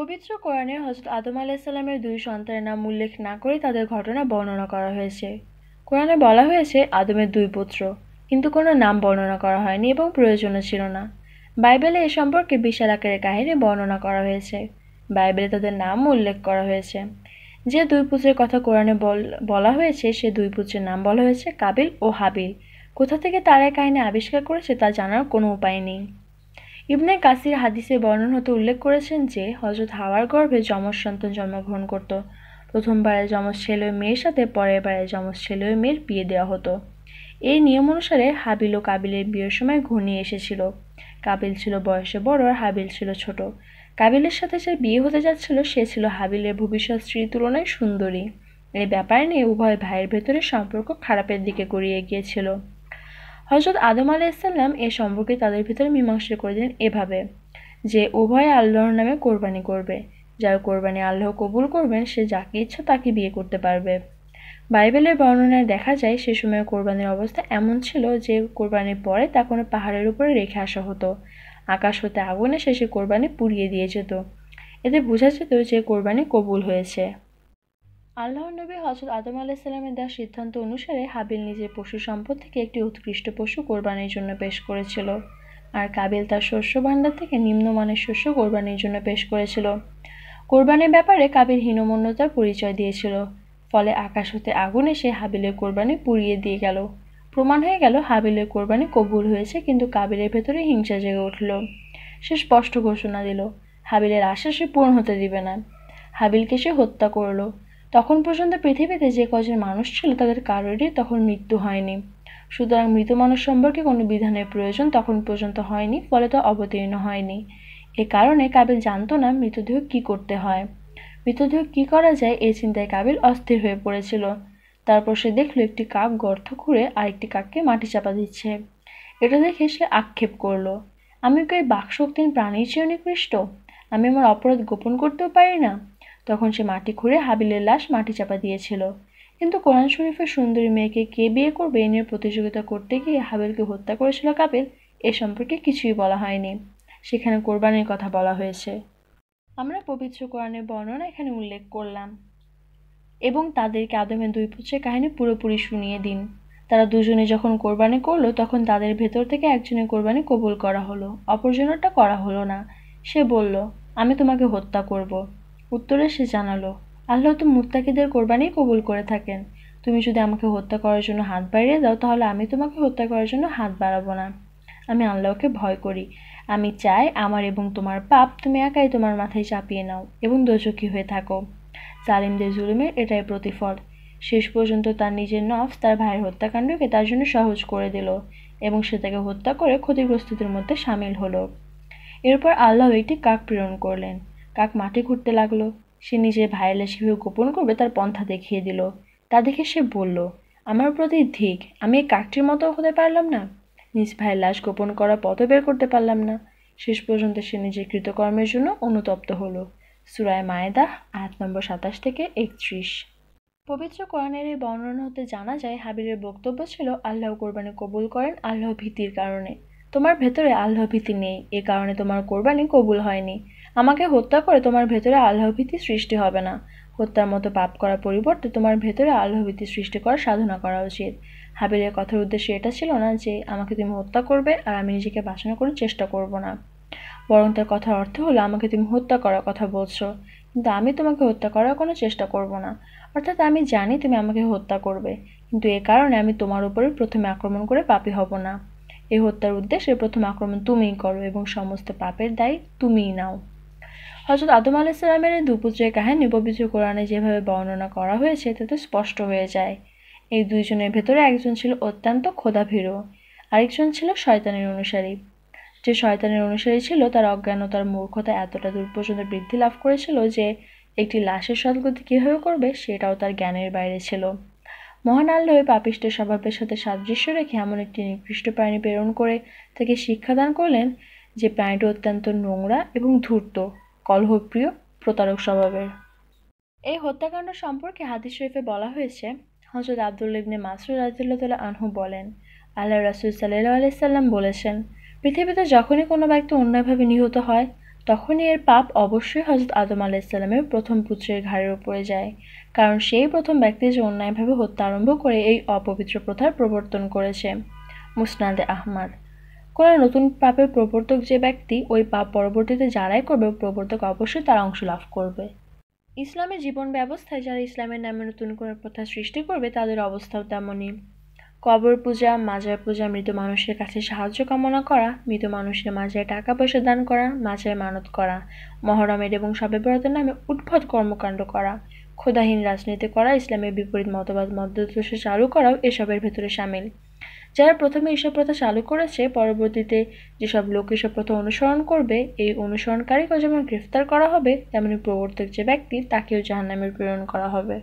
পবিত্র কোরআনে হজরত আদম আলাইসাল্লামের দুই সন্তানের নাম উল্লেখ না করে তাদের ঘটনা বর্ণনা করা হয়েছে কোরআনে বলা হয়েছে আদমের দুই পুত্র কিন্তু কোনো নাম বর্ণনা করা হয়নি এবং প্রয়োজনও ছিল না বাইবেলে এ সম্পর্কে বিশাল আকারের কাহিনী বর্ণনা করা হয়েছে বাইবেলে তাদের নাম উল্লেখ করা হয়েছে যে দুই পুত্রের কথা কোরআনে বলা হয়েছে সে দুই পুত্রের নাম বলা হয়েছে কাবিল ও হাবিল কোথা থেকে তারা কাহিনী আবিষ্কার করেছে তা জানার কোনো উপায় নেই ইবনে কাসির হাদিসে বর্ণন হতে উল্লেখ করেছেন যে হজরত হাওয়ার গর্ভে যমজ সন্তান জন্মগ্রহণ করত প্রথমবারে যমজ ছেলে মেয়ের সাথে পরের বারে যমজ ছেলে মেয়ের বিয়ে দেওয়া হতো এই নিয়ম অনুসারে হাবিল ও কাবিলের বিয়ের সময় ঘনিয়ে এসেছিল কাবিল ছিল বয়সে বড় আর হাবিল ছিল ছোট কাবিলের সাথে সে বিয়ে হতে যাচ্ছিল সে ছিল হাবিলের ভবিষ্যৎ স্ত্রীর তুলনায় সুন্দরী এই ব্যাপার নিয়ে উভয় ভাইয়ের ভেতরে সম্পর্ক খারাপের দিকে গড়িয়ে গিয়েছিল হজরত আদম আলাইসাল্লাম এ সম্পর্কে তাদের ভিতরে মীমাংসা করে দিলেন এভাবে যে উভয় আল্লাহর নামে কোরবানি করবে যার কোরবানি আল্লাহ কবুল করবেন সে যাকে ইচ্ছা তাকে বিয়ে করতে পারবে বাইবেলের বর্ণনায় দেখা যায় সে সময় কোরবানির অবস্থা এমন ছিল যে কোরবানির পরে তা কোনো পাহাড়ের উপরে রেখে আসা হতো আকাশ হতে আগুনে শেষে কোরবানি পুড়িয়ে দিয়ে যেত এতে বোঝা যেত যে কোরবানি কবুল হয়েছে আল্লাহ নবী হজরত আদম আলাহিসাল্লামের দেওয়া সিদ্ধান্ত অনুসারে হাবিল নিজের পশু সম্পদ থেকে একটি উৎকৃষ্ট পশু কোরবানির জন্য পেশ করেছিল আর কাবিল তার শস্য ভাণ্ডার থেকে নিম্নমানের শস্য কোরবানির জন্য পেশ করেছিল কোরবানির ব্যাপারে কাবিল হীনমন্যতার পরিচয় দিয়েছিল ফলে আকাশ হতে আগুন এসে হাবিলের কোরবানি পুড়িয়ে দিয়ে গেল প্রমাণ হয়ে গেল হাবিলের কোরবানি কবুল হয়েছে কিন্তু কাবিলের ভেতরে হিংসা জেগে উঠল সে স্পষ্ট ঘোষণা দিল হাবিলের আশা সে পূরণ হতে দিবে না হাবিলকে সে হত্যা করলো তখন পর্যন্ত পৃথিবীতে যে কজন মানুষ ছিল তাদের কারোরই তখন মৃত্যু হয়নি সুতরাং মৃত মানুষ সম্পর্কে কোনো বিধানের প্রয়োজন তখন পর্যন্ত হয়নি ফলে তো অবতীর্ণ হয়নি এ কারণে কাবিল জানতো না মৃতদেহ কি করতে হয় মৃতদেহ কি করা যায় এই চিন্তায় কাবিল অস্থির হয়ে পড়েছিল তারপর সে দেখলো একটি কাক গর্ত খুঁড়ে আরেকটি কাককে মাটি চাপা দিচ্ছে এটা দেখে সে আক্ষেপ করলো আমি কি বাকশক্তির প্রাণীর চেয়ে নিকৃষ্ট আমি আমার অপরাধ গোপন করতেও পারি না তখন সে মাটি খুঁড়ে হাবিলের লাশ মাটি চাপা দিয়েছিল কিন্তু কোরআন শরীফের সুন্দরী মেয়েকে কে বিয়ে করবে এ নিয়ে প্রতিযোগিতা করতে গিয়ে হাবিলকে হত্যা করেছিল কাবিল এ সম্পর্কে কিছুই বলা হয়নি সেখানে কোরবানির কথা বলা হয়েছে আমরা পবিত্র কোরআনের বর্ণনা এখানে উল্লেখ করলাম এবং তাদেরকে আদমে দুই পুত্রের কাহিনী পুরোপুরি শুনিয়ে দিন তারা দুজনে যখন কোরবানি করলো তখন তাদের ভেতর থেকে একজনের কোরবানি কবুল করা হলো অপরজনটা করা হলো না সে বলল আমি তোমাকে হত্যা করব উত্তরে সে জানালো আল্লাহ তো মুত্তাকিদের কোরবানি কবুল করে থাকেন তুমি যদি আমাকে হত্যা করার জন্য হাত বাড়িয়ে দাও তাহলে আমি তোমাকে হত্যা করার জন্য হাত বাড়াবো না আমি আল্লাহকে ভয় করি আমি চাই আমার এবং তোমার পাপ তুমি একাই তোমার মাথায় চাপিয়ে নাও এবং দোচকি হয়ে থাকো সালিমদের জুলুমের এটাই প্রতিফল শেষ পর্যন্ত তার নিজের নফস তার ভাইয়ের হত্যাকাণ্ডকে তার জন্য সহজ করে দিল এবং সে তাকে হত্যা করে ক্ষতিগ্রস্তদের মধ্যে সামিল হলো এরপর আল্লাহ একটি কাক প্রেরণ করলেন কাক মাটি ঘুরতে লাগলো সে নিজের ভাইরালেস সেভাবে গোপন করবে তার পন্থা দেখিয়ে দিল তা দেখে সে বলল আমার প্রতি ধিক আমি এই কাকটির মতো হতে পারলাম না নিজ ভাইয়ের লাশ গোপন করা পথ বের করতে পারলাম না শেষ পর্যন্ত সে নিজের কৃতকর্মের জন্য অনুতপ্ত হলো সুরায় মায়েদাহ আয়াত নম্বর সাতাশ থেকে একত্রিশ পবিত্র কোরআনের এই বর্ণনা হতে জানা যায় হাবিরের বক্তব্য ছিল আল্লাহ কোরবানি কবুল করেন আল্লাহ ভীতির কারণে তোমার ভেতরে আল্লাহ ভীতি নেই এ কারণে তোমার কোরবানি কবুল হয়নি আমাকে হত্যা করে তোমার ভেতরে আল্লাহভীতি সৃষ্টি হবে না হত্যার মতো পাপ করার পরিবর্তে তোমার ভেতরে আল্লাহভীতি সৃষ্টি করার সাধনা করা উচিত হাবিলের কথার উদ্দেশ্য এটা ছিল না যে আমাকে তুমি হত্যা করবে আর আমি নিজেকে বাসনা করে চেষ্টা করব না বরং তার কথার অর্থ হলো আমাকে তুমি হত্যা করার কথা বলছো কিন্তু আমি তোমাকে হত্যা করার কোনো চেষ্টা করব না অর্থাৎ আমি জানি তুমি আমাকে হত্যা করবে কিন্তু এ কারণে আমি তোমার উপরে প্রথমে আক্রমণ করে পাপি হব না এই হত্যার উদ্দেশ্যে প্রথম আক্রমণ তুমিই করো এবং সমস্ত পাপের দায় তুমিই নাও হজরত আদম আলাইসালামের এই দুপুত্রের কাহিনী পবিত্র কোরআনে যেভাবে বর্ণনা করা হয়েছে তাতে স্পষ্ট হয়ে যায় এই দুইজনের ভেতরে একজন ছিল অত্যন্ত ক্ষোধাভীরু আরেকজন ছিল শয়তানের অনুসারী যে শয়তানের অনুসারী ছিল তার অজ্ঞানতার মূর্খতা এতটা দূর পর্যন্ত বৃদ্ধি লাভ করেছিল যে একটি লাশের সদ্গতি কীভাবে করবে সেটাও তার জ্ঞানের বাইরে ছিল মহান আল্লাহ পাপিষ্ট স্বভাবের সাথে সাদৃশ্য রেখে এমন একটি নিকৃষ্ট প্রাণী প্রেরণ করে তাকে শিক্ষাদান করলেন যে প্রাণীটি অত্যন্ত নোংরা এবং ধূর্ত কলহপ্রিয় প্রতারক স্বভাবের এই হত্যাকাণ্ড সম্পর্কে হাদিস শরীফে বলা হয়েছে হজরত আবদুল ইবনে মাসুদ রাজিল্লা আনহু বলেন আল্লাহ রাসুল সাল্লাহ আলাইসাল্লাম বলেছেন পৃথিবীতে যখনই কোনো ব্যক্তি অন্যায়ভাবে নিহত হয় তখনই এর পাপ অবশ্যই হজরত আদম আলাইসাল্লামের প্রথম পুত্রের ঘাড়ের উপরে যায় কারণ সেই প্রথম ব্যক্তি যে অন্যায়ভাবে হত্যা আরম্ভ করে এই অপবিত্র প্রথার প্রবর্তন করেছে মুসনাদে আহমদ কোনো নতুন পাপের প্রবর্তক যে ব্যক্তি ওই পাপ পরবর্তীতে যারাই করবে প্রবর্তক অবশ্যই তার অংশ লাভ করবে ইসলামের জীবন ব্যবস্থায় যারা ইসলামের নামে নতুন করে প্রথা সৃষ্টি করবে তাদের অবস্থাও তেমনই কবর পূজা মাজার পূজা মৃত মানুষের কাছে সাহায্য কামনা করা মৃত মানুষের মাঝে টাকা পয়সা দান করা মাঝে মানত করা মহরমের এবং সবে নামে উদ্ভট কর্মকাণ্ড করা ক্ষুদাহীন রাজনীতি করা ইসলামের বিপরীত মতবাদ মধ্যদোষে চালু করাও এসবের ভেতরে সামিল যারা প্রথমে এসব প্রথা চালু করেছে পরবর্তীতে যেসব লোক এসব প্রথা অনুসরণ করবে এই অনুসরণকারীকেও যেমন গ্রেফতার করা হবে তেমনি প্রবর্তক যে ব্যক্তি তাকেও জাহান্নামে প্রেরণ করা হবে